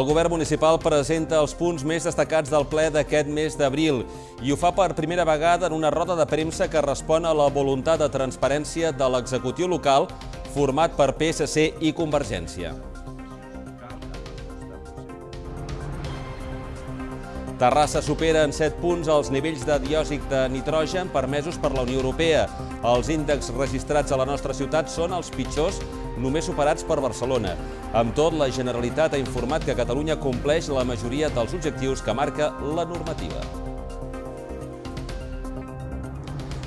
El govern municipal presenta els punts més destacats del ple d'aquest mes d'abril i ho fa per primera vegada en una roda de premsa que respon a la voluntat de transparència de l'executiu local format per PSC i Convergència. Terrassa supera en 7 punts els nivells de diòxid de nitrogen permesos per la Unió Europea. Els índexs registrats a la nostra ciutat són els pitjors, només superats per Barcelona. Amb tot, la Generalitat ha informat que Catalunya compleix la majoria dels objectius que marca la normativa.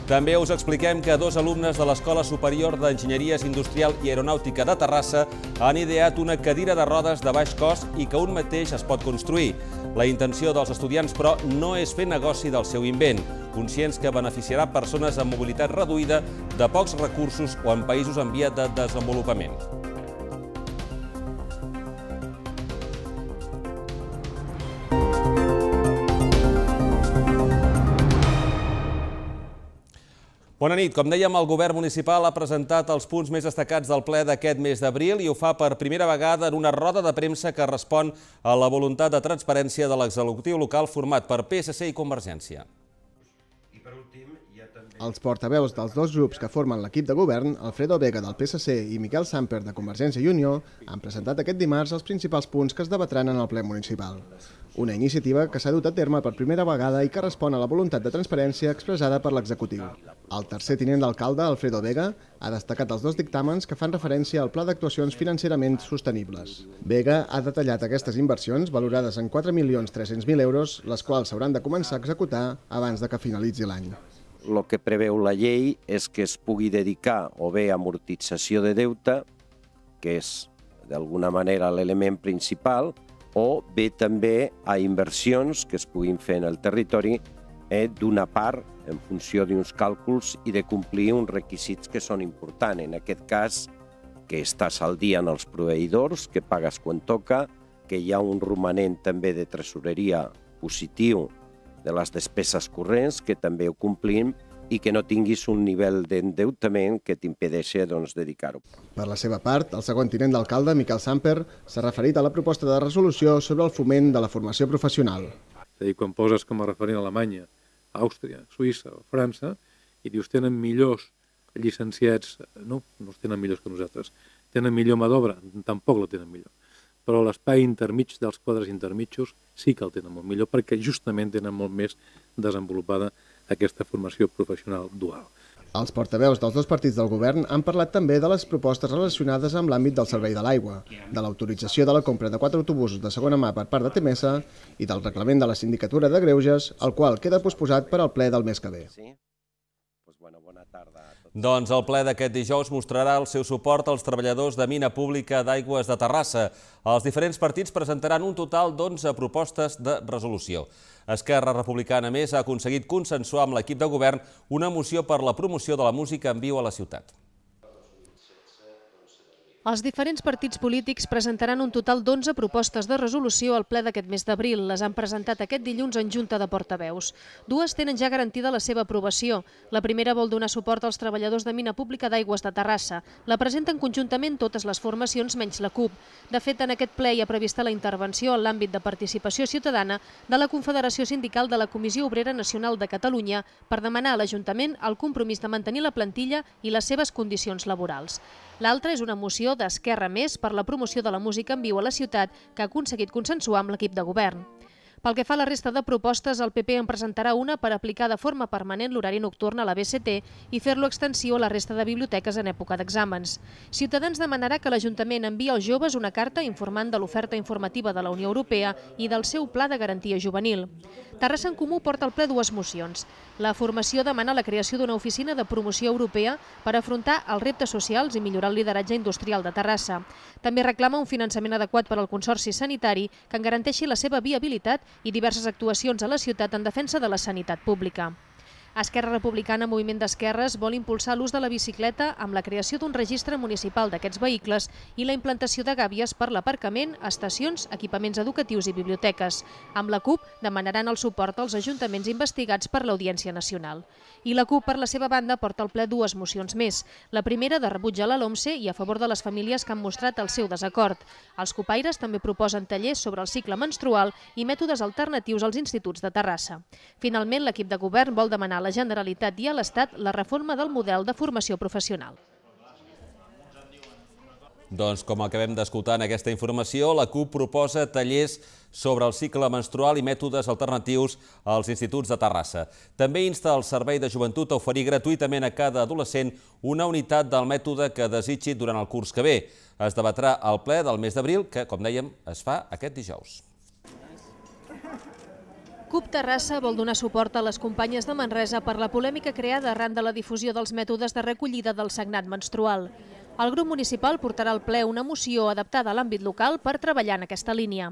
També us expliquem que dos alumnes de l'Escola Superior d'Enginyeries Industrial i Aeronàutica de Terrassa han ideat una cadira de rodes de baix cost i que un mateix es pot construir. La intenció dels estudiants, però, no és fer negoci del seu invent, conscients que beneficiarà persones amb mobilitat reduïda, de pocs recursos o en països en via de desenvolupament. Bona nit. Com dèiem, el govern municipal ha presentat els punts més destacats del ple d'aquest mes d'abril i ho fa per primera vegada en una roda de premsa que respon a la voluntat de transparència de l'executiu local format per PSC i Convergència. Els portaveus dels dos grups que formen l'equip de govern, Alfredo Vega del PSC i Miquel Samper de Convergència i Unió, han presentat aquest dimarts els principals punts que es debatran en el ple municipal. Una iniciativa que s'ha dut a terme per primera vegada i que respon a la voluntat de transparència expressada per l'executiu. El tercer tinent d'alcalde, Alfredo Vega, ha destacat els dos dictàmens que fan referència al Pla d'Actuacions Financerament Sostenibles. Vega ha detallat aquestes inversions, valorades en 4.300.000 euros, les quals s'hauran de començar a executar abans de que finalitzi l'any el que preveu la llei és que es pugui dedicar o bé a amortització de deute, que és d'alguna manera l'element principal, o bé també a inversions que es puguin fer en el territori eh, d'una part en funció d'uns càlculs i de complir uns requisits que són importants. En aquest cas, que estàs al dia en els proveïdors, que pagues quan toca, que hi ha un romanent també de tresoreria positiu de les despeses corrents, que també ho complim, i que no tinguis un nivell d'endeutament que t'impedeixi doncs, dedicar-ho. Per la seva part, el segon tinent d'alcalde, Miquel Samper, s'ha referit a la proposta de resolució sobre el foment de la formació professional. És a dir, quan poses com a referent a Alemanya, Àustria, Suïssa o França, i dius tenen millors llicenciats, no, no els tenen millors que nosaltres, tenen millor mà d'obra, tampoc la tenen millor però l'espai intermig dels quadres intermitjos sí que el tenen molt millor perquè justament tenen molt més desenvolupada aquesta formació professional dual. Els portaveus dels dos partits del govern han parlat també de les propostes relacionades amb l'àmbit del servei de l'aigua, de l'autorització de la compra de quatre autobusos de segona mà per part de Temesa i del reglament de la sindicatura de Greuges, el qual queda posposat per al ple del mes que ve. Doncs el ple d'aquest dijous mostrarà el seu suport als treballadors de mina pública d'aigües de Terrassa. Els diferents partits presentaran un total d'11 propostes de resolució. Esquerra Republicana, més, ha aconseguit consensuar amb l'equip de govern una moció per la promoció de la música en viu a la ciutat. Els diferents partits polítics presentaran un total d'11 propostes de resolució al ple d'aquest mes d'abril. Les han presentat aquest dilluns en Junta de Portaveus. Dues tenen ja garantida la seva aprovació. La primera vol donar suport als treballadors de mina pública d'aigües de Terrassa. La presenten conjuntament totes les formacions menys la CUP. De fet, en aquest ple hi ha prevista la intervenció en l'àmbit de participació ciutadana de la Confederació Sindical de la Comissió Obrera Nacional de Catalunya per demanar a l'Ajuntament el compromís de mantenir la plantilla i les seves condicions laborals. L'altra és una moció d'Esquerra Més per la promoció de la música en viu a la ciutat que ha aconseguit consensuar amb l'equip de govern. Pel que fa a la resta de propostes, el PP en presentarà una per aplicar de forma permanent l'horari nocturn a la BCT i fer-lo extensiu a la resta de biblioteques en època d'exàmens. Ciutadans demanarà que l'Ajuntament enviï als joves una carta informant de l'oferta informativa de la Unió Europea i del seu pla de garantia juvenil. Terrassa en Comú porta al ple dues mocions. La formació demana la creació d'una oficina de promoció europea per afrontar els reptes socials i millorar el lideratge industrial de Terrassa. També reclama un finançament adequat per al Consorci Sanitari que en garanteixi la seva viabilitat i diverses actuacions a la ciutat en defensa de la sanitat pública. Esquerra Republicana Moviment d'Esquerres vol impulsar l'ús de la bicicleta amb la creació d'un registre municipal d'aquests vehicles i la implantació de gàbies per l'aparcament, estacions, equipaments educatius i biblioteques. Amb la CUP demanaran el suport als ajuntaments investigats per l'Audiència Nacional. I la CUP, per la seva banda, porta al ple dues mocions més. La primera de rebuig a la LOMCE i a favor de les famílies que han mostrat el seu desacord. Els copaires també proposen tallers sobre el cicle menstrual i mètodes alternatius als instituts de Terrassa. Finalment, l'equip de govern vol demanar la Generalitat i a l'Estat la reforma del model de formació professional. Doncs com acabem d'escoltar en aquesta informació, la CUP proposa tallers sobre el cicle menstrual i mètodes alternatius als instituts de Terrassa. També insta el Servei de Joventut a oferir gratuïtament a cada adolescent una unitat del mètode que desitgi durant el curs que ve. Es debatrà al ple del mes d'abril, que, com dèiem, es fa aquest dijous. CUP Terrassa vol donar suport a les companyes de Manresa per la polèmica creada arran de la difusió dels mètodes de recollida del sagnat menstrual. El grup municipal portarà al ple una moció adaptada a l'àmbit local per treballar en aquesta línia.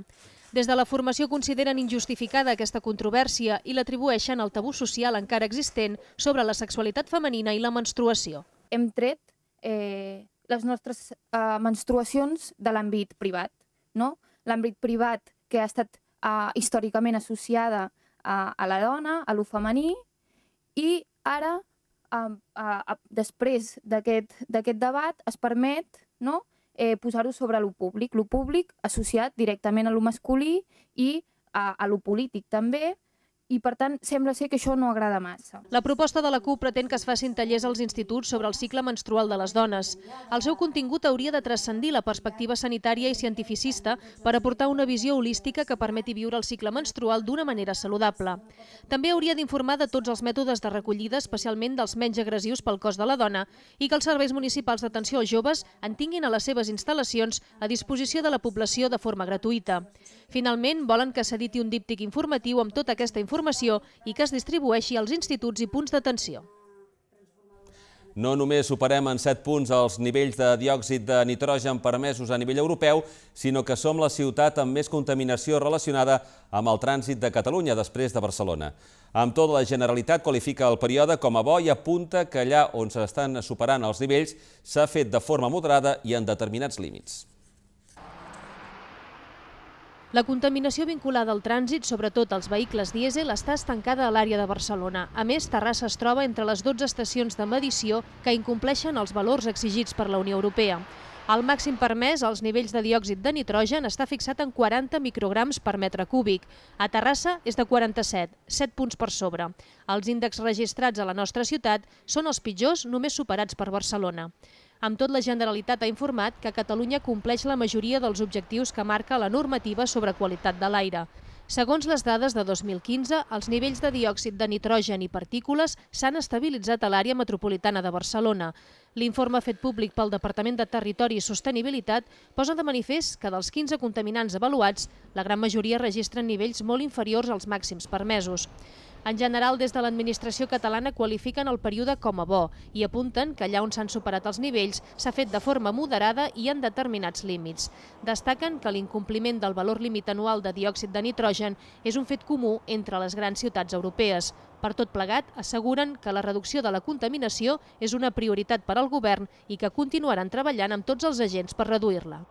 Des de la formació consideren injustificada aquesta controvèrsia i l'atribueixen al tabú social encara existent sobre la sexualitat femenina i la menstruació. Hem tret eh, les nostres eh, menstruacions de l'àmbit privat. No? L'àmbit privat que ha estat uh, històricament associada a, a la dona, a lo femení, i ara, uh, uh, després d'aquest debat, es permet no, eh, posar-ho sobre lo públic, lo públic associat directament a lo masculí i a, a lo polític també, i, per tant, sembla ser que això no agrada massa. La proposta de la CUP pretén que es facin tallers als instituts sobre el cicle menstrual de les dones. El seu contingut hauria de transcendir la perspectiva sanitària i cientificista per aportar una visió holística que permeti viure el cicle menstrual d'una manera saludable. També hauria d'informar de tots els mètodes de recollida, especialment dels menys agressius pel cos de la dona, i que els serveis municipals d'atenció als joves en tinguin a les seves instal·lacions a disposició de la població de forma gratuïta. Finalment, volen que s'editi un díptic informatiu amb tota aquesta informació i que es distribueixi als instituts i punts d'atenció. No només superem en 7 punts els nivells de diòxid de nitrogen permesos a nivell europeu, sinó que som la ciutat amb més contaminació relacionada amb el trànsit de Catalunya després de Barcelona. Amb tot, la Generalitat qualifica el període com a bo i apunta que allà on s'estan superant els nivells s'ha fet de forma moderada i en determinats límits. La contaminació vinculada al trànsit, sobretot als vehicles dièsel, està estancada a l'àrea de Barcelona. A més, Terrassa es troba entre les 12 estacions de medició que incompleixen els valors exigits per la Unió Europea. El màxim permès als nivells de diòxid de nitrogen està fixat en 40 micrograms per metre cúbic. A Terrassa és de 47, 7 punts per sobre. Els índexs registrats a la nostra ciutat són els pitjors, només superats per Barcelona. Amb tot, la Generalitat ha informat que Catalunya compleix la majoria dels objectius que marca la normativa sobre qualitat de l'aire. Segons les dades de 2015, els nivells de diòxid de nitrogen i partícules s'han estabilitzat a l'àrea metropolitana de Barcelona. L'informe fet públic pel Departament de Territori i Sostenibilitat posa de manifest que dels 15 contaminants avaluats, la gran majoria registren nivells molt inferiors als màxims permesos. En general, des de l'administració catalana qualifiquen el període com a bo i apunten que allà on s'han superat els nivells s'ha fet de forma moderada i en determinats límits. Destaquen que l'incompliment del valor límit anual de diòxid de nitrogen és un fet comú entre les grans ciutats europees. Per tot plegat, asseguren que la reducció de la contaminació és una prioritat per al govern i que continuaran treballant amb tots els agents per reduir-la.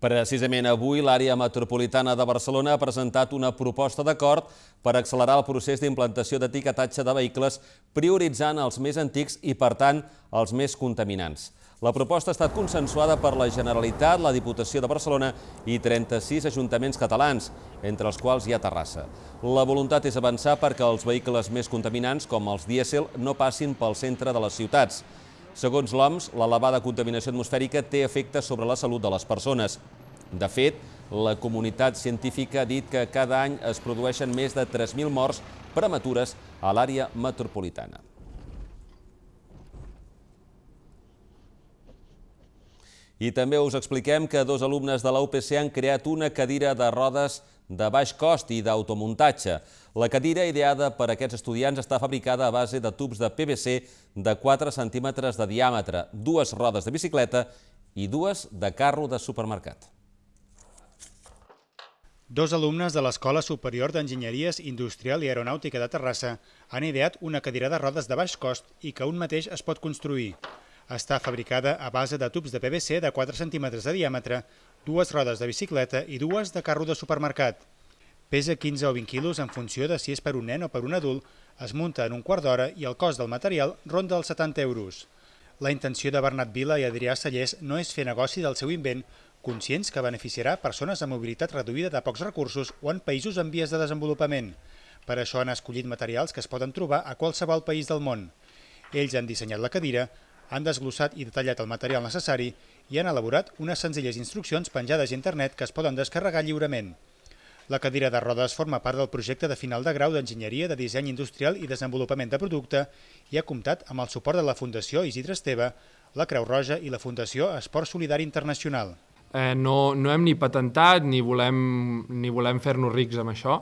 Precisament avui, l'àrea metropolitana de Barcelona ha presentat una proposta d'acord per accelerar el procés d'implantació d'etiquetatge de vehicles prioritzant els més antics i, per tant, els més contaminants. La proposta ha estat consensuada per la Generalitat, la Diputació de Barcelona i 36 ajuntaments catalans, entre els quals hi ha Terrassa. La voluntat és avançar perquè els vehicles més contaminants, com els dièsel, no passin pel centre de les ciutats. Segons l'OMS, l'elevada contaminació atmosfèrica té efectes sobre la salut de les persones. De fet, la comunitat científica ha dit que cada any es produeixen més de 3.000 morts prematures a l'àrea metropolitana. I també us expliquem que dos alumnes de la UPC han creat una cadira de rodes de baix cost i d'automuntatge. La cadira ideada per aquests estudiants està fabricada a base de tubs de PVC de 4 centímetres de diàmetre, dues rodes de bicicleta i dues de carro de supermercat. Dos alumnes de l'Escola Superior d'Enginyeries Industrial i Aeronàutica de Terrassa han ideat una cadira de rodes de baix cost i que un mateix es pot construir. Està fabricada a base de tubs de PVC de 4 centímetres de diàmetre, dues rodes de bicicleta i dues de carro de supermercat. Pesa 15 o 20 quilos en funció de si és per un nen o per un adult, es munta en un quart d'hora i el cost del material ronda els 70 euros. La intenció de Bernat Vila i Adrià Sallés no és fer negoci del seu invent, conscients que beneficiarà persones amb mobilitat reduïda de pocs recursos o en països en vies de desenvolupament. Per això han escollit materials que es poden trobar a qualsevol país del món. Ells han dissenyat la cadira, han desglossat i detallat el material necessari i han elaborat unes senzilles instruccions penjades a internet que es poden descarregar lliurement. La cadira de rodes forma part del projecte de final de grau d'Enginyeria de Disseny Industrial i Desenvolupament de Producte i ha comptat amb el suport de la Fundació Isidre Esteve, la Creu Roja i la Fundació Esport Solidari Internacional. Eh, no, no hem ni patentat ni volem, ni volem fer-nos rics amb això,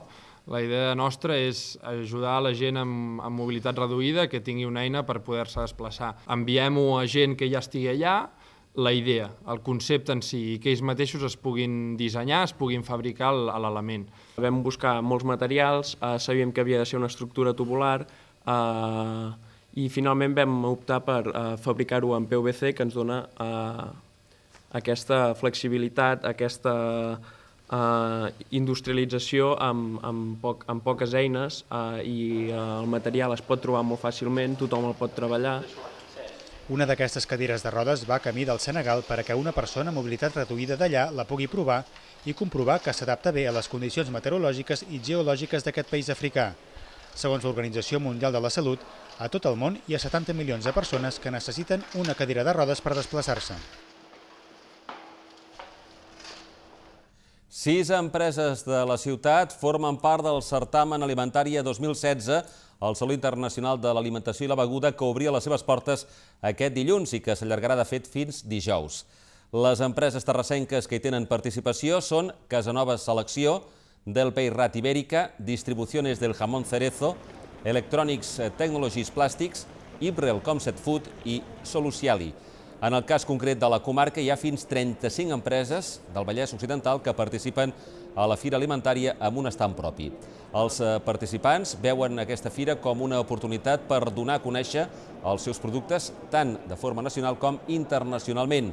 la idea nostra és ajudar la gent amb, amb mobilitat reduïda que tingui una eina per poder-se desplaçar. Enviem-ho a gent que ja estigui allà la idea, el concepte en si, i que ells mateixos es puguin dissenyar, es puguin fabricar l'element. Vam buscar molts materials, eh, sabíem que havia de ser una estructura tubular, eh, i finalment vam optar per eh, fabricar-ho en PVC, que ens dona eh, aquesta flexibilitat, aquesta eh, industrialització amb, amb, poc, amb poques eines eh, i eh, el material es pot trobar molt fàcilment, tothom el pot treballar, una d'aquestes cadires de rodes va camí del Senegal perquè una persona amb mobilitat reduïda d'allà la pugui provar i comprovar que s'adapta bé a les condicions meteorològiques i geològiques d'aquest país africà. Segons l'Organització Mundial de la Salut, a tot el món hi ha 70 milions de persones que necessiten una cadira de rodes per desplaçar-se. Sis empreses de la ciutat formen part del certamen alimentària 2016 el Saló Internacional de l'Alimentació i la Beguda que obria les seves portes aquest dilluns i que s'allargarà de fet fins dijous. Les empreses terrassenques que hi tenen participació són Casanova Selecció, del Peirat Ibérica, Distribuciones del Jamón Cerezo, Electronics Technologies Plàstics, Ibrel Comset Food i Soluciali. En el cas concret de la comarca hi ha fins 35 empreses del Vallès Occidental que participen a la Fira Alimentària amb un estant propi. Els eh, participants veuen aquesta fira com una oportunitat per donar a conèixer els seus productes tant de forma nacional com internacionalment.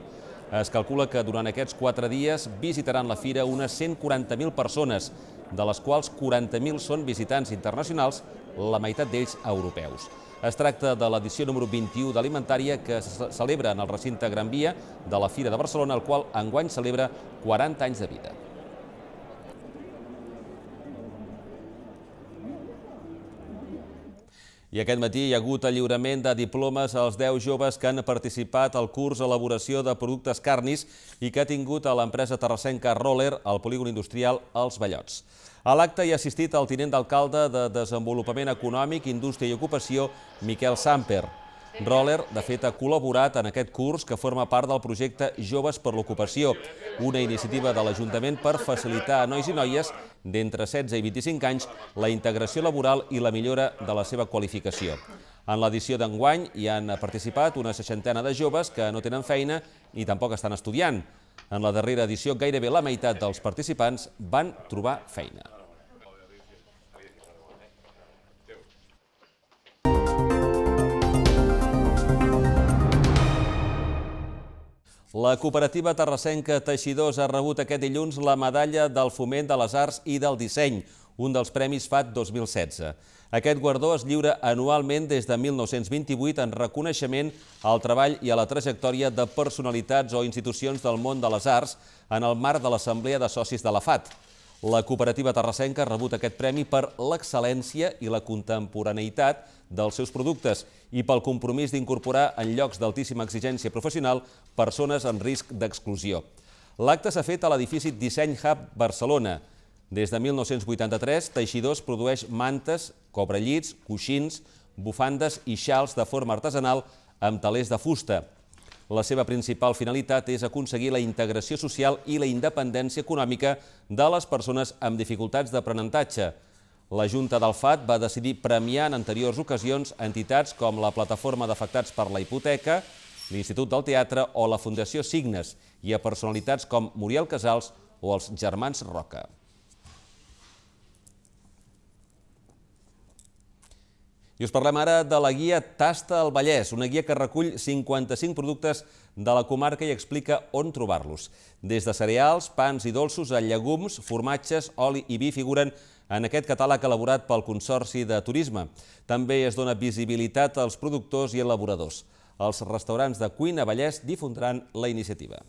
Es calcula que durant aquests quatre dies visitaran la fira unes 140.000 persones, de les quals 40.000 són visitants internacionals, la meitat d'ells europeus. Es tracta de l'edició número 21 d'Alimentària que se celebra en el recinte Gran Via de la Fira de Barcelona, el qual enguany celebra 40 anys de vida. I aquest matí hi ha hagut alliurament de diplomes als 10 joves que han participat al curs elaboració de productes carnis i que ha tingut a l'empresa terrassenca Roller al polígon industrial Els Ballots. A l'acte hi ha assistit el tinent d'alcalde de Desenvolupament Econòmic, Indústria i Ocupació, Miquel Samper. Roller, de fet, ha col·laborat en aquest curs que forma part del projecte Joves per l'Ocupació, una iniciativa de l'Ajuntament per facilitar a nois i noies d'entre 16 i 25 anys la integració laboral i la millora de la seva qualificació. En l'edició d'enguany hi han participat una seixantena de joves que no tenen feina ni tampoc estan estudiant. En la darrera edició, gairebé la meitat dels participants van trobar feina. La cooperativa terrassenca Teixidors ha rebut aquest dilluns la medalla del foment de les arts i del disseny, un dels premis FAT 2016. Aquest guardó es lliura anualment des de 1928 en reconeixement al treball i a la trajectòria de personalitats o institucions del món de les arts en el marc de l'Assemblea de Socis de la FAT. La cooperativa terrassenca ha rebut aquest premi per l'excel·lència i la contemporaneïtat dels seus productes i pel compromís d'incorporar en llocs d'altíssima exigència professional persones en risc d'exclusió. L'acte s'ha fet a l'edifici Disseny Hub Barcelona. Des de 1983, Teixidors produeix mantes, cobrellits, coixins, bufandes i xals de forma artesanal amb talers de fusta. La seva principal finalitat és aconseguir la integració social i la independència econòmica de les persones amb dificultats d'aprenentatge. La Junta del FAT va decidir premiar en anteriors ocasions entitats com la Plataforma d'Afectats per la Hipoteca, l'Institut del Teatre o la Fundació Signes i a personalitats com Muriel Casals o els Germans Roca. I us parlem ara de la guia Tasta al Vallès, una guia que recull 55 productes de la comarca i explica on trobar-los. Des de cereals, pans i dolços a llegums, formatges, oli i vi figuren en aquest catàleg elaborat pel Consorci de Turisme. També es dona visibilitat als productors i elaboradors. Els restaurants de cuina Vallès difondran la iniciativa.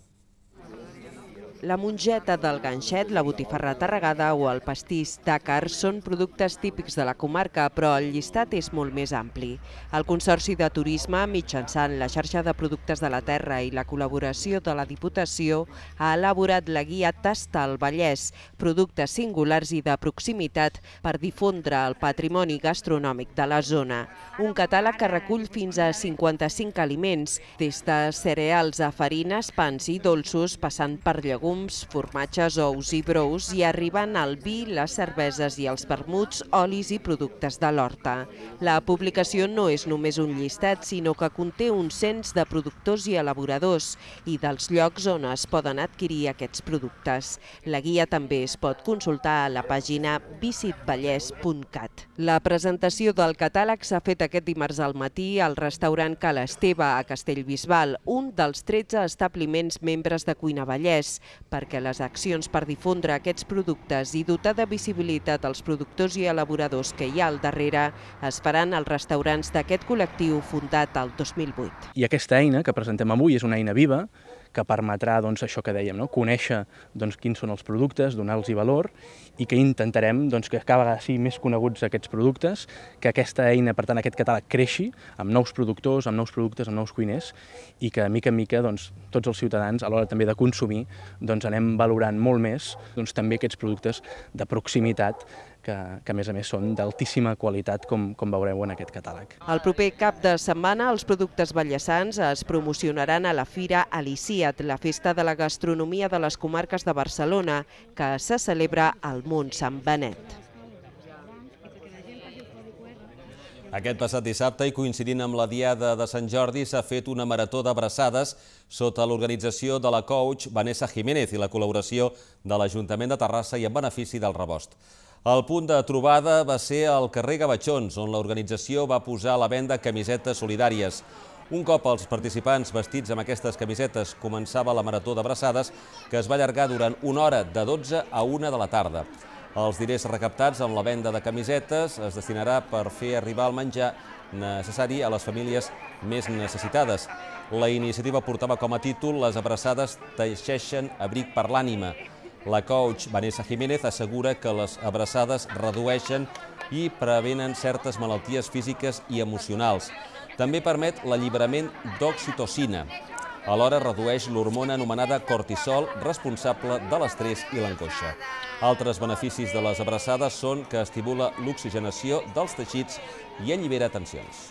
La mongeta del ganxet, la botifarra tarregada o el pastís d'àcar són productes típics de la comarca, però el llistat és molt més ampli. El Consorci de Turisme, mitjançant la xarxa de productes de la terra i la col·laboració de la Diputació, ha elaborat la guia Tasta al Vallès, productes singulars i de proximitat per difondre el patrimoni gastronòmic de la zona. Un catàleg que recull fins a 55 aliments, des de cereals a farines, pans i dolços, passant per llegums, llegums, formatges, ous i brous i arriben al vi, les cerveses i els vermuts, olis i productes de l'horta. La publicació no és només un llistat, sinó que conté un cens de productors i elaboradors i dels llocs on es poden adquirir aquests productes. La guia també es pot consultar a la pàgina visitvallès.cat. La presentació del catàleg s'ha fet aquest dimarts al matí al restaurant Esteve, a Castellbisbal, un dels 13 establiments membres de Cuina Vallès perquè les accions per difondre aquests productes i dotar de visibilitat als productors i elaboradors que hi ha al darrere es faran als restaurants d'aquest col·lectiu fundat al 2008. I aquesta eina que presentem avui és una eina viva que permetrà doncs, això que dèiem, no? conèixer doncs, quins són els productes, donar-los valor i que intentarem doncs, que cada vegada siguin més coneguts aquests productes, que aquesta eina, per tant, aquest catàleg creixi amb nous productors, amb nous productes, amb nous cuiners i que, mica en mica, doncs, tots els ciutadans, a l'hora també de consumir, doncs, anem valorant molt més doncs, també aquests productes de proximitat que, que a més a més són d'altíssima qualitat, com, com veureu en aquest catàleg. El proper cap de setmana els productes ballassans es promocionaran a la Fira Aliciat, la festa de la gastronomia de les comarques de Barcelona, que se celebra al Mont Sant Benet. Aquest passat dissabte i coincidint amb la Diada de Sant Jordi s'ha fet una marató d'abraçades sota l'organització de la coach Vanessa Jiménez i la col·laboració de l'Ajuntament de Terrassa i en benefici del rebost. El punt de trobada va ser al carrer Gavatxons, on l'organització va posar a la venda camisetes solidàries. Un cop els participants vestits amb aquestes camisetes començava la marató d'abraçades, que es va allargar durant una hora, de 12 a 1 de la tarda. Els diners recaptats amb la venda de camisetes es destinarà per fer arribar el menjar necessari a les famílies més necessitades. La iniciativa portava com a títol «Les abraçades teixeixen abric per l'ànima», la coach Vanessa Jiménez assegura que les abraçades redueixen i prevenen certes malalties físiques i emocionals. També permet l'alliberament d'oxitocina. Alhora redueix l'hormona anomenada cortisol, responsable de l'estrès i l'angoixa. Altres beneficis de les abraçades són que estimula l'oxigenació dels teixits i allibera tensions.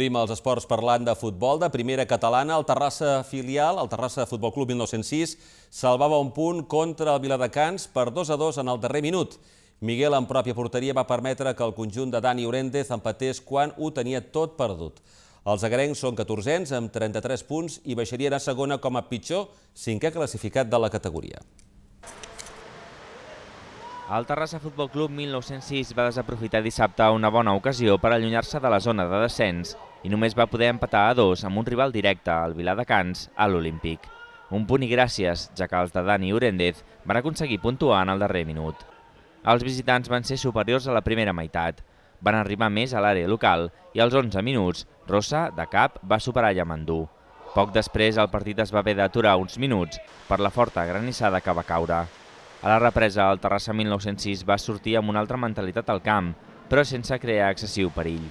Obrim els esports parlant de futbol. De primera catalana, el Terrassa filial, el Terrassa Futbol Club 1906, salvava un punt contra el Viladecans per 2 a 2 en el darrer minut. Miguel, en pròpia porteria, va permetre que el conjunt de Dani Oréndez empatés quan ho tenia tot perdut. Els agrencs són 14ens amb 33 punts i baixarien a segona com a pitjor, cinquè classificat de la categoria. El Terrassa Futbol Club 1906 va desaprofitar dissabte una bona ocasió per allunyar-se de la zona de descens i només va poder empatar a dos amb un rival directe, el de Cans, a l'Olímpic. Un punt i gràcies, ja que els de Dani Urendez van aconseguir puntuar en el darrer minut. Els visitants van ser superiors a la primera meitat. Van arribar més a l'àrea local i als 11 minuts, Rossa, de cap, va superar Llamandú. Poc després, el partit es va haver d'aturar uns minuts per la forta granissada que va caure. A la represa, el Terrassa 1906 va sortir amb una altra mentalitat al camp, però sense crear excessiu perill.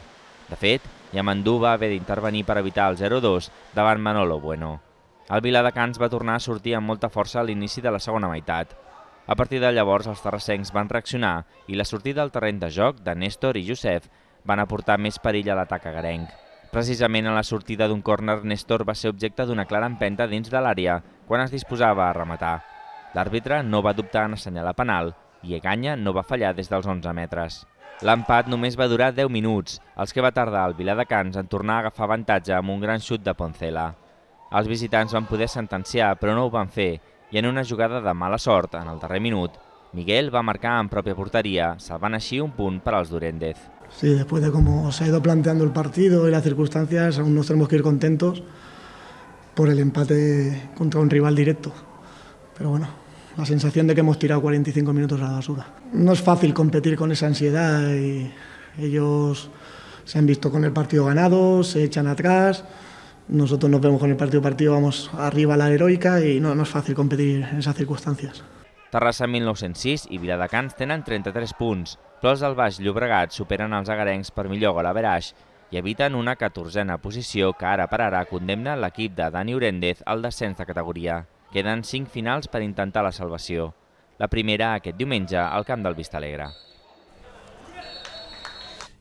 De fet, Amandú va haver d'intervenir per evitar el 0-2 davant Manolo Bueno. El Viladecans va tornar a sortir amb molta força a l'inici de la segona meitat. A partir de llavors, els terrassencs van reaccionar i la sortida al terreny de joc de Néstor i Josef van aportar més perill a l'atac agarenc. Precisament a la sortida d'un córner, Néstor va ser objecte d'una clara empenta dins de l'àrea quan es disposava a rematar. L'àrbitre no va dubtar en assenyalar penal i Eganya no va fallar des dels 11 metres. L'empat només va durar 10 minuts, els que va tardar el Viladecans en tornar a agafar avantatge amb un gran xut de Poncela. Els visitants van poder sentenciar, però no ho van fer, i en una jugada de mala sort, en el darrer minut, Miguel va marcar en pròpia porteria, salvant així un punt per als d'Urendez. Sí, después de cómo se ha ido planteando el partido y las circunstancias, aún nos tenemos que ir contentos por el empate contra un rival directo. Pero bueno, la sensación de que hemos tirado 45 minutos a la basura. No es fácil competir con esa ansiedad y ellos se han visto con el partido ganado, se echan atrás. Nosotros nos vemos con el partido partido, vamos arriba a la heroica y no, no es fàcil competir en esas circumstàncies. Terrassa 1906 i Viladecans tenen 33 punts. però els del Baix Llobregat superen els agarencs per millor gol a Beraix i eviten una catorzena posició que ara per ara condemna l'equip de Dani Urendez al descens de categoria. Queden cinc finals per intentar la salvació. La primera aquest diumenge al camp del Vistalegre.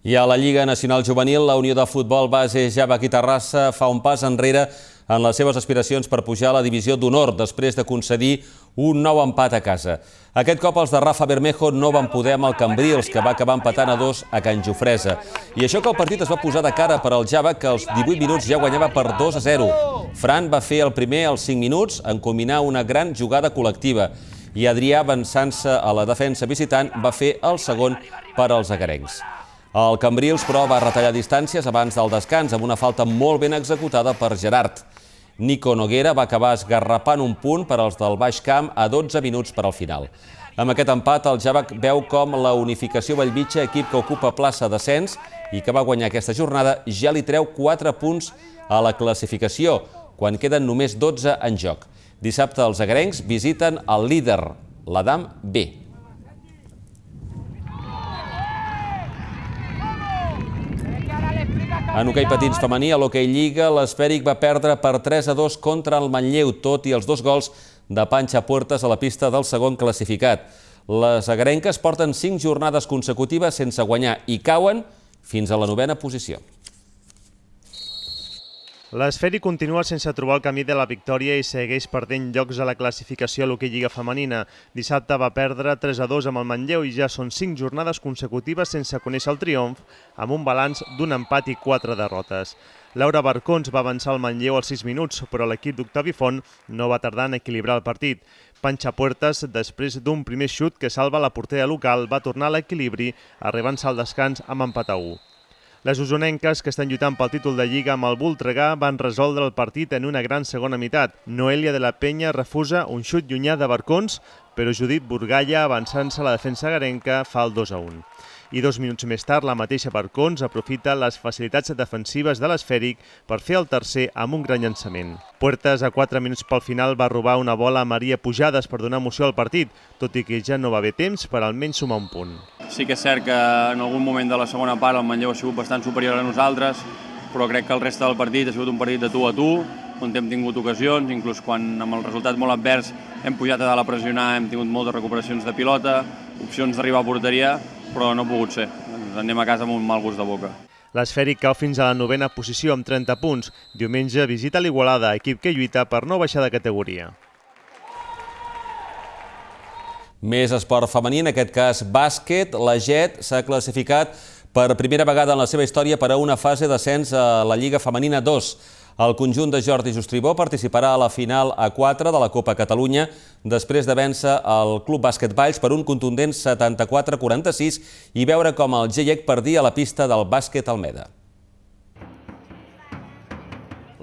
I a la Lliga Nacional Juvenil, la Unió de Futbol Base Java Quitarrassa fa un pas enrere en les seves aspiracions per pujar a la divisió d'honor després de concedir un nou empat a casa. Aquest cop els de Rafa Bermejo no van poder amb el Cambrils, que va acabar empatant a dos a Can Jofresa. I això que el partit es va posar de cara per al Java, que als 18 minuts ja guanyava per 2 a 0. Fran va fer el primer als 5 minuts en combinar una gran jugada col·lectiva i Adrià, avançant-se a la defensa visitant, va fer el segon per als agarencs. El Cambrils, però, va retallar distàncies abans del descans amb una falta molt ben executada per Gerard. Nico Noguera va acabar esgarrapant un punt per als del Baix Camp a 12 minuts per al final. Amb aquest empat, el Javac veu com la unificació Vallvitge, equip que ocupa plaça d'ascens i que va guanyar aquesta jornada, ja li treu 4 punts a la classificació, quan queden només 12 en joc. Dissabte els agrencs visiten el líder, l'Adam B. En hoquei patins femení, a l'hoquei Lliga, l'Esfèric va perdre per 3 a 2 contra el Manlleu, tot i els dos gols de panxa Puertes a la pista del segon classificat. Les agarenques porten 5 jornades consecutives sense guanyar i cauen fins a la novena posició. L'esferi continua sense trobar el camí de la victòria i segueix perdent llocs a la classificació a l'hoquei Lliga Femenina. Dissabte va perdre 3 a 2 amb el Manlleu i ja són 5 jornades consecutives sense conèixer el triomf, amb un balanç d'un empat i 4 derrotes. Laura Barcons va avançar el Manlleu als 6 minuts, però l'equip d'Octavi Font no va tardar en equilibrar el partit. Panxa Puertas, després d'un primer xut que salva la portera local, va tornar a l'equilibri, arribant-se al descans amb empat a 1. Les usonenques, que estan lluitant pel títol de Lliga amb el Voltregà, van resoldre el partit en una gran segona meitat. Noelia de la Penya refusa un xut llunyà de Barcons, però Judit Burgalla, avançant-se a la defensa garenca, fa el 2 1 i dos minuts més tard la mateixa Barcons aprofita les facilitats defensives de l'esfèric per fer el tercer amb un gran llançament. Puertes a 4 minuts pel final va robar una bola a Maria Pujades per donar emoció al partit, tot i que ja no va haver temps per almenys sumar un punt. Sí que és cert que en algun moment de la segona part el Manlleu ha sigut bastant superior a nosaltres, però crec que el reste del partit ha sigut un partit de tu a tu, on hem tingut ocasions, inclús quan amb el resultat molt advers hem pujat a dalt a pressionar, hem tingut moltes recuperacions de pilota, opcions d'arribar a porteria, però no ha pogut ser. anem a casa amb un mal gust de boca. L'esfèric cau fins a la novena posició amb 30 punts. Diumenge visita l'Igualada, equip que lluita per no baixar de categoria. Més esport femení, en aquest cas bàsquet. La Jet s'ha classificat per primera vegada en la seva història per a una fase d'ascens a la Lliga Femenina 2. El conjunt de Jordi Justribó participarà a la final a 4 de la Copa Catalunya després de vèncer el Club Bàsquet Valls per un contundent 74-46 i veure com el GIEC perdia a la pista del bàsquet Almeda.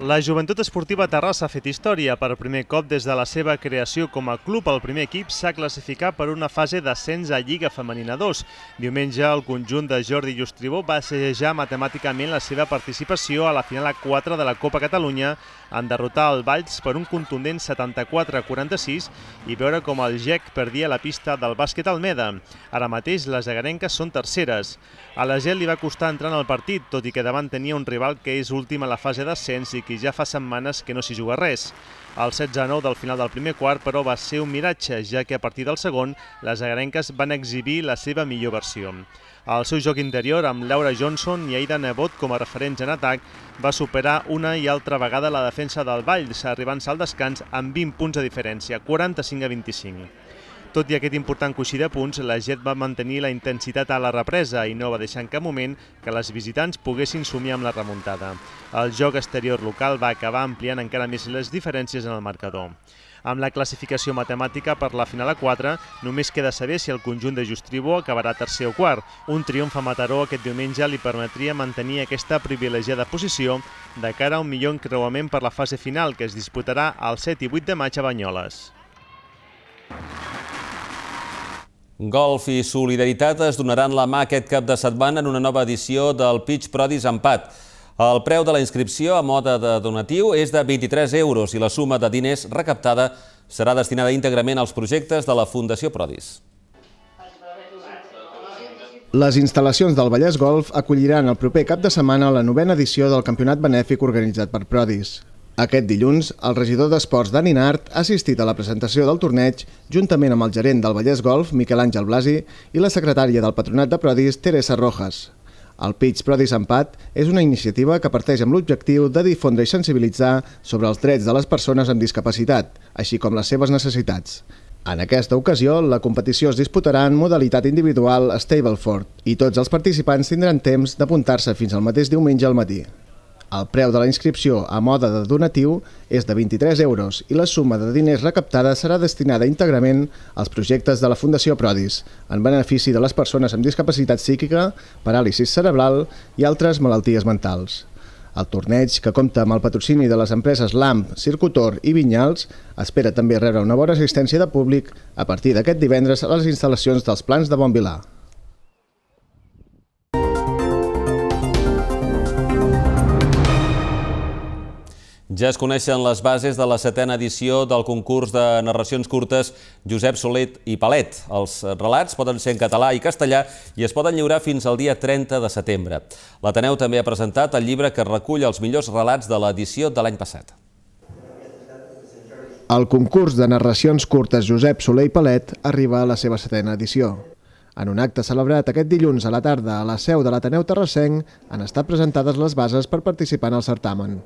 La Joventut Esportiva Terrassa ha fet història. Per primer cop des de la seva creació com a club, el primer equip s'ha classificat per una fase d'ascens a Lliga Femenina 2. Diumenge, el conjunt de Jordi Llustribó va assajar matemàticament la seva participació a la final a 4 de la Copa Catalunya en derrotar el Valls per un contundent 74-46 i veure com el GEC perdia la pista del bàsquet Almeda. Ara mateix les agarenques són terceres. A la GEL li va costar entrar en el partit, tot i que davant tenia un rival que és últim a la fase d'ascens i que ja fa setmanes que no s'hi juga res. El 16-9 del final del primer quart, però, va ser un miratge, ja que a partir del segon les agarenques van exhibir la seva millor versió. El seu joc interior, amb Laura Johnson i Aida Nebot com a referents en atac, va superar una i altra vegada la defensa del Valls, arribant-se al descans amb 20 punts de diferència, 45 a 25. Tot i aquest important coixí de punts, la Jet va mantenir la intensitat a la represa i no va deixar en cap moment que les visitants poguessin somiar amb la remuntada. El joc exterior local va acabar ampliant encara més les diferències en el marcador amb la classificació matemàtica per la final a 4, només queda saber si el conjunt de Justribo acabarà tercer o quart. Un triomf a Mataró aquest diumenge li permetria mantenir aquesta privilegiada posició de cara a un millor encreuament per la fase final, que es disputarà el 7 i 8 de maig a Banyoles. Golf i solidaritat es donaran la mà aquest cap de setmana en una nova edició del Pitch Prodis Empat. El preu de la inscripció a moda de donatiu és de 23 euros i la suma de diners recaptada serà destinada íntegrament als projectes de la Fundació Prodis. Les instal·lacions del Vallès Golf acolliran el proper cap de setmana la novena edició del campionat benèfic organitzat per Prodis. Aquest dilluns, el regidor d'Esports, Dani Nart, ha assistit a la presentació del torneig juntament amb el gerent del Vallès Golf, Miquel Àngel Blasi, i la secretària del Patronat de Prodis, Teresa Rojas. El Pitch Pro Disempat és una iniciativa que parteix amb l'objectiu de difondre i sensibilitzar sobre els drets de les persones amb discapacitat, així com les seves necessitats. En aquesta ocasió, la competició es disputarà en modalitat individual a Stableford i tots els participants tindran temps d'apuntar-se fins al mateix diumenge al matí. El preu de la inscripció a moda de donatiu és de 23 euros i la suma de diners recaptada serà destinada íntegrament als projectes de la Fundació Prodis, en benefici de les persones amb discapacitat psíquica, paràlisi cerebral i altres malalties mentals. El torneig, que compta amb el patrocini de les empreses LAMP, Circutor i Vinyals, espera també rebre una bona assistència de públic a partir d'aquest divendres a les instal·lacions dels plans de Bonvilar. Ja es coneixen les bases de la setena edició del concurs de narracions curtes Josep Solet i Palet. Els relats poden ser en català i castellà i es poden lliurar fins al dia 30 de setembre. L'Ateneu també ha presentat el llibre que recull els millors relats de l'edició de l'any passat. El concurs de narracions curtes Josep Soler i Palet arriba a la seva setena edició. En un acte celebrat aquest dilluns a la tarda a la seu de l'Ateneu Terrassenc han estat presentades les bases per participar en el certamen.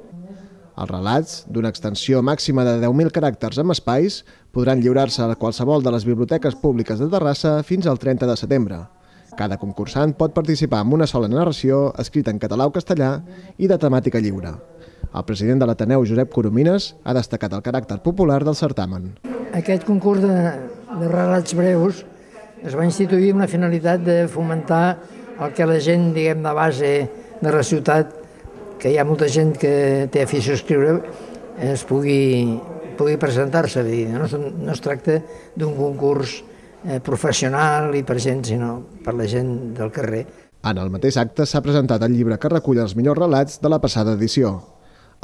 Els relats, d'una extensió màxima de 10.000 caràcters amb espais, podran lliurar-se a qualsevol de les biblioteques públiques de Terrassa fins al 30 de setembre. Cada concursant pot participar amb una sola narració, escrita en català o castellà, i de temàtica lliure. El president de l'Ateneu, Josep Coromines, ha destacat el caràcter popular del certamen. Aquest concurs de, de relats breus es va instituir amb la finalitat de fomentar el que la gent, diguem, de base de la ciutat que hi ha molta gent que té afició a escriure es pugui, pugui presentar-se. No, no es tracta d'un concurs eh, professional i per gent, sinó per la gent del carrer. En el mateix acte s'ha presentat el llibre que recull els millors relats de la passada edició.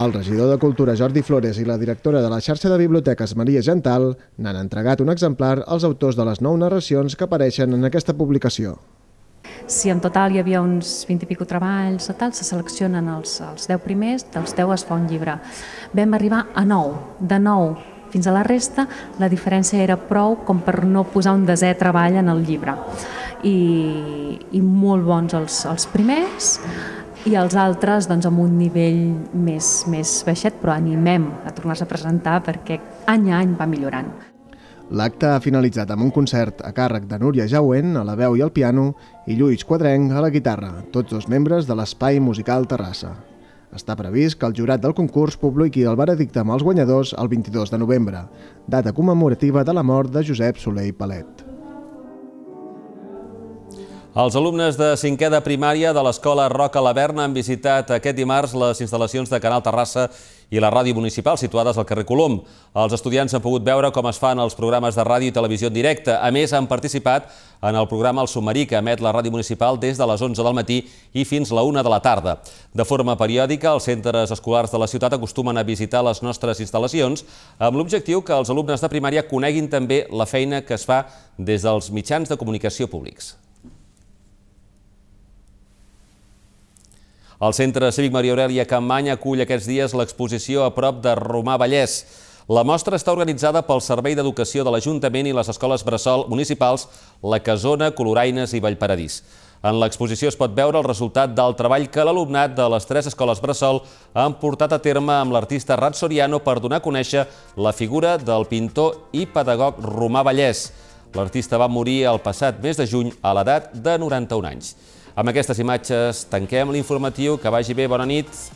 El regidor de Cultura Jordi Flores i la directora de la xarxa de biblioteques Maria Gental n'han entregat un exemplar als autors de les nou narracions que apareixen en aquesta publicació. Si en total hi havia uns 20 i pico treballs, tal, se seleccionen els, els 10 primers, dels 10 es fa un llibre. Vam arribar a 9, de 9 fins a la resta, la diferència era prou com per no posar un desè treball en el llibre. I, i molt bons els, els primers, i els altres doncs, amb un nivell més, més baixet, però animem a tornar-se a presentar perquè any a any va millorant. L'acte ha finalitzat amb un concert a càrrec de Núria Jauent a la veu i al piano i Lluís Quadrenc a la guitarra, tots dos membres de l'Espai Musical Terrassa. Està previst que el jurat del concurs publiqui el veredicte amb els guanyadors el 22 de novembre, data commemorativa de la mort de Josep Soler i Palet. Els alumnes de cinquè de primària de l'escola Roca Laverna han visitat aquest dimarts les instal·lacions de Canal Terrassa i la ràdio municipal situades al carrer Colom. Els estudiants han pogut veure com es fan els programes de ràdio i televisió en directe. A més, han participat en el programa El Submarí, que emet la ràdio municipal des de les 11 del matí i fins la 1 de la tarda. De forma periòdica, els centres escolars de la ciutat acostumen a visitar les nostres instal·lacions amb l'objectiu que els alumnes de primària coneguin també la feina que es fa des dels mitjans de comunicació públics. El Centre Cívic Maria Aurelia Campany acull aquests dies l'exposició a prop de Romà Vallès. La mostra està organitzada pel Servei d'Educació de l'Ajuntament i les escoles bressol municipals La Casona, Coloraines i Vallparadís. En l'exposició es pot veure el resultat del treball que l'alumnat de les tres escoles bressol han portat a terme amb l'artista Rat Soriano per donar a conèixer la figura del pintor i pedagog Romà Vallès. L'artista va morir el passat mes de juny a l'edat de 91 anys. Amb aquestes imatges tanquem l'informatiu. Que vagi bé, bona nit.